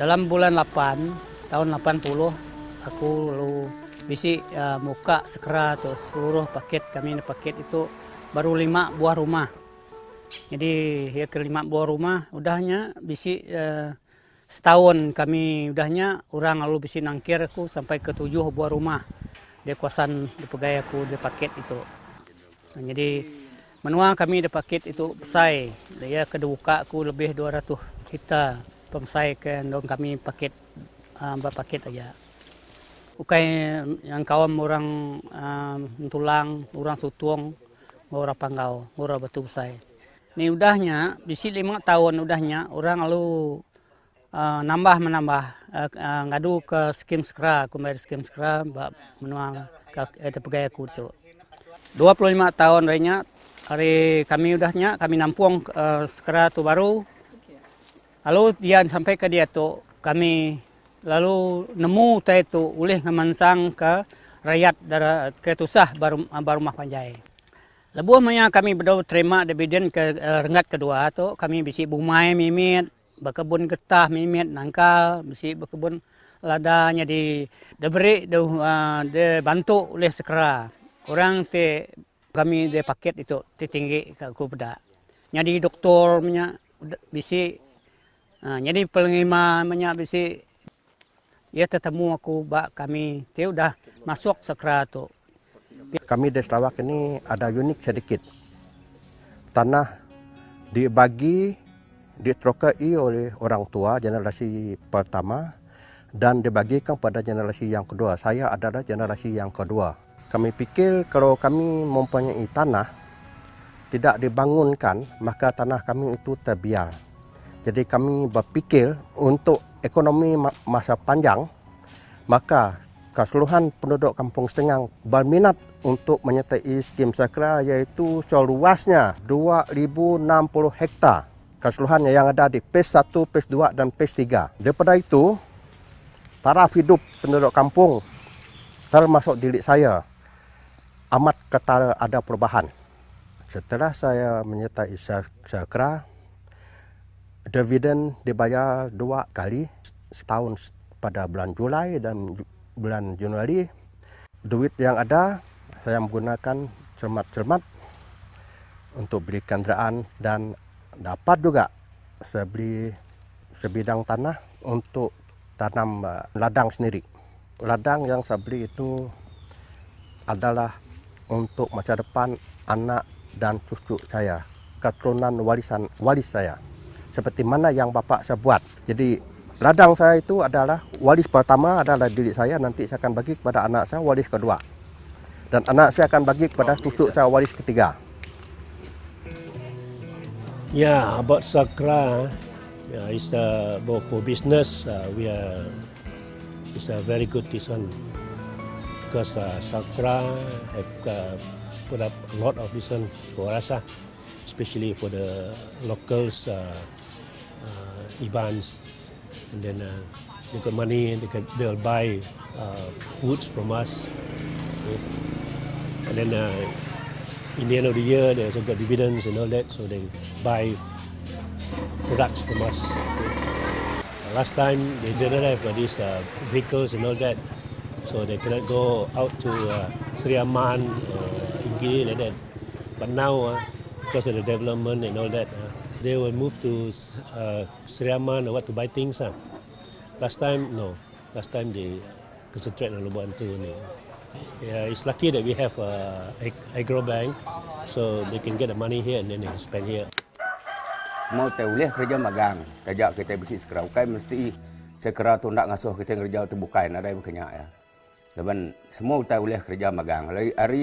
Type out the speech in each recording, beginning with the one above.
dalam bulan 8 tahun 80 aku lu bisi uh, eh, muka sekera tuh seluruh paket kami paket itu baru lima buah rumah jadi ya kelima buah rumah udahnya bisi uh, eh, setahun kami udahnya orang lalu bisi nangkir aku sampai ke tujuh buah rumah di kawasan di pegawai aku di paket itu nah, jadi menua kami di paket itu selesai. dia kedua aku lebih dua ratus kita pemsai ke dong kami paket uh, paket aja. Ukai yang kawan orang uh, ah, tulang, orang sutuang, orang panggau, orang batu pemsai. Ni udahnya, bisi lima tahun udahnya, orang lalu uh, nambah menambah uh, uh, ngadu ke skim skra, kumbar skim skra, bap menuang, ke eh, pegaya kucu. lima tahun rainya, hari kami udahnya, kami nampung uh, skra tu baru, Lalu dia sampai ke dia tu, kami lalu nemu tu itu oleh memansang ke rakyat dari ke Tusah baru baru mah panjai. Lebuh maya kami berdo terima dividen ke uh, rengat kedua tu kami bisi bumai mimit berkebun getah mimit nangka, bisi berkebun ladanya di diberi de, uh, de bantu oleh sekera orang te kami de paket itu te tinggi ke kupda. Nyadi doktor menya bisi Ha, jadi pengima namanya bisi ia bertemu aku ba kami dia sudah masuk sekra tu. Kami di Sarawak ini ada unik sedikit. Tanah dibagi ditrokai oleh orang tua generasi pertama dan dibagikan kepada generasi yang kedua. Saya adalah generasi yang kedua. Kami pikir kalau kami mempunyai tanah tidak dibangunkan, maka tanah kami itu terbiar. Jadi kami berpikir untuk ekonomi masa panjang, maka keseluruhan penduduk kampung setengah berminat untuk menyertai skim sakra iaitu seluasnya 2,060 hektar keseluruhannya yang ada di PES 1, PES 2 dan PES 3. Daripada itu, taraf hidup penduduk kampung termasuk diri saya amat ketara ada perubahan. Setelah saya menyertai sakra, dividen dibayar dua kali setahun pada bulan Julai dan bulan Januari. Duit yang ada saya menggunakan cermat-cermat untuk beli kendaraan dan dapat juga saya beli sebidang tanah untuk tanam eh, ladang sendiri. Ladang yang saya beli itu adalah untuk masa depan anak dan cucu saya, keturunan warisan waris saya seperti mana yang bapak saya buat. Jadi ladang saya itu adalah waris pertama adalah diri saya nanti saya akan bagi kepada anak saya waris kedua. Dan anak saya akan bagi kepada cucu ya. saya waris ketiga. Ya, about sakra. Ya, is a both for business. Uh, we are is a very good decision because uh, sakra have uh, put up a lot of decision for us, uh, especially for the locals. Uh, uh, events, and then uh, they got money and they they'll buy uh, foods from us. Okay? And then uh, in the end of the year, they also got dividends and all that, so they buy products from us. Okay? Uh, last time, they didn't have uh, these uh, vehicles and all that, so they cannot go out to uh, Sri Aman or uh, Ingiri and all that. But now, uh, because of the development and all that, uh, they will move to uh, Seriaman or what to buy things. Ah. Last time, no. Last time they concentrate on Lubuan too. Ni. Yeah, it's lucky that we have uh, ag agro bank, so they can get the money here and then they can spend here. Mau teulih kerja magang, kerja kita bersih sekarang. Kau mesti sekarang tu nak ngasuh kita kerja terbuka. Nada yang kenyak ya. Lepas semua teulih kerja magang. hari, hari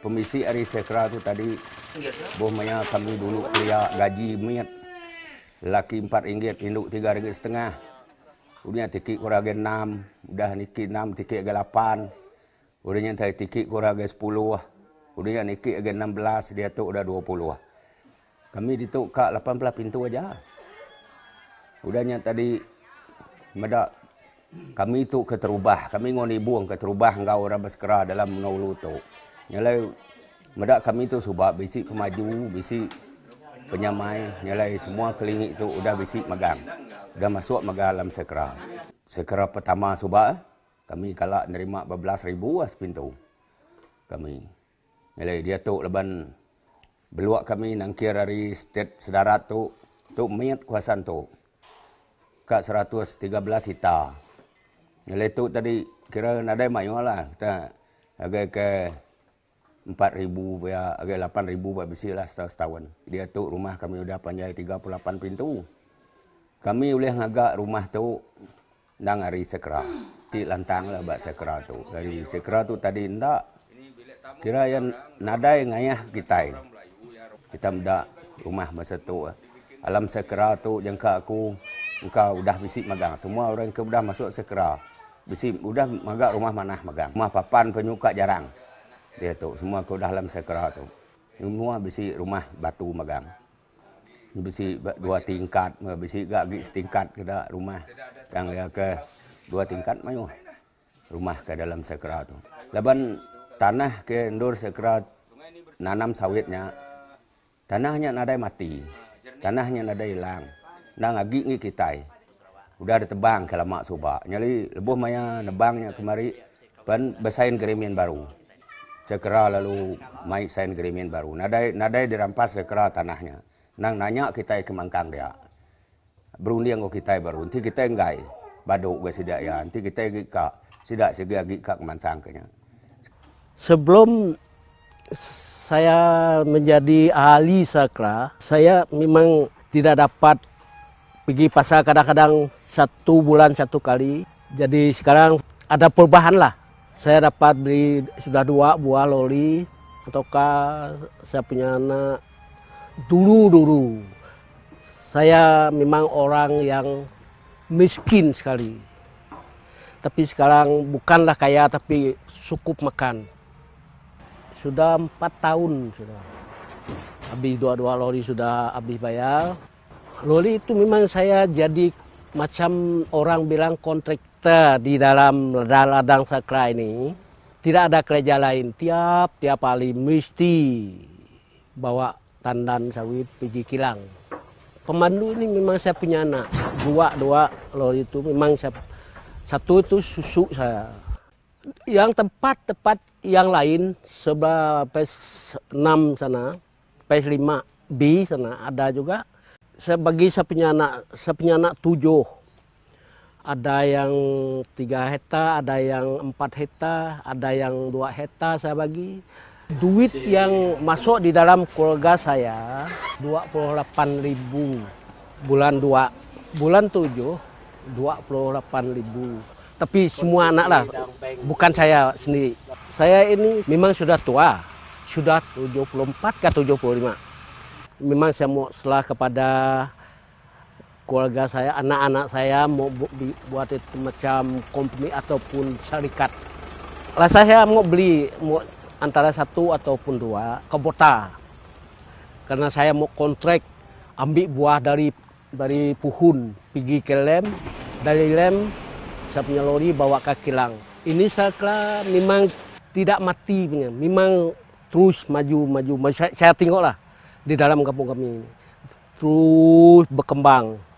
pemisi hari sekra tu tadi ya? boh maya kami dulu kerja gaji mit laki empat ringgit induk tiga ringgit setengah udinya tiki kurang 6 udah niki enam, tiki ke 8 Udahnya saya tiki kurang 10 udinya niki ke belas dia tu udah dua puluh. kami di tu kak lapan belas pintu aja udahnya tadi medak kami itu keterubah. Kami ngoni buang keterubah. Enggak orang bersekera dalam menolong itu nyalai medak kami tu sebab bisik pemaju, bisik penyamai, nyalai semua kelingik tu udah bisik megang. Udah masuk megang alam sekera. Sekera pertama sebab kami kalah nerima berbelas ribu lah sepintu kami. Nyalai dia tu leban beluak kami nangkir dari state sedara tu tu miat kuasa tu. Kak 113 tiga belas hita. Nyalai tu tadi kira nadai mayu lah. Kita agak ke Empat 4,000 biar okay, 8,000 buat bisik lah setahun dia tu rumah kami sudah panjai lapan pintu kami boleh ngagak rumah tu dan hari sekera ti lantang lah buat sekera tu dari sekera tu tadi ndak kira yang nada yang ayah kita kita muda rumah masa tu ah. alam sekera tu jengka aku engkau sudah bisik magang semua orang ke sudah masuk sekera bisik sudah magak rumah mana magang rumah papan penyuka jarang dia tu semua aku dalam sekra tu semua besi rumah batu magang besi dua tingkat eh, besi gak gi setingkat ke dak rumah yang dia ke dua tingkat mayu rumah ke dalam sekra tu laban tanah ke ndur sekra nanam sawitnya tanahnya nadai mati tanahnya nadai hilang nang agi ngi kitai udah ada tebang ke lama subak nyali lebuh maya nebangnya kemari pen besain gerimin baru Sekerah lalu mai sen gerimin baru. Nadai nadai dirampas sekerah tanahnya. Nang nanya kita ke mangkang dia. Berunding ngok kita baru. Nanti kita enggak. baduk ke sidak ya. Nanti kita gigak ka sidak segi agi ka kemansang kenya. Sebelum saya menjadi ahli sakra, saya memang tidak dapat pergi pasar kadang-kadang satu bulan satu kali. Jadi sekarang ada perubahan lah. saya dapat beli sudah dua buah loli ataukah saya punya anak dulu dulu saya memang orang yang miskin sekali tapi sekarang bukanlah kaya tapi cukup makan sudah empat tahun sudah habis dua dua loli sudah habis bayar loli itu memang saya jadi macam orang bilang kontrak kita di dalam ladang sakra ini tidak ada kerja lain tiap tiap kali mesti bawa tandan sawit biji kilang pemandu ini memang saya punya anak dua dua lor itu memang saya satu itu susu saya yang tempat tempat yang lain sebelah pes enam sana pes lima B sana ada juga saya bagi saya punya anak saya punya anak tujuh ada yang tiga hektar, ada yang empat hektar, ada yang dua hektar saya bagi. Duit yang masuk di dalam keluarga saya dua puluh lapan ribu bulan dua bulan tujuh dua puluh lapan ribu. Tapi semua anak lah, bukan saya sendiri. Saya ini memang sudah tua, sudah tujuh puluh empat ke tujuh puluh lima. Memang saya mau selah kepada keluarga saya, anak-anak saya mau buat itu macam company ataupun syarikat. Lah saya mau beli mau antara satu ataupun dua kebota. Karena saya mau kontrak ambil buah dari dari puhun pergi ke lem, dari lem saya punya lori bawa ke kilang. Ini saya kira memang tidak mati memang terus maju maju. Saya, saya tengoklah di dalam kampung kami ini terus berkembang.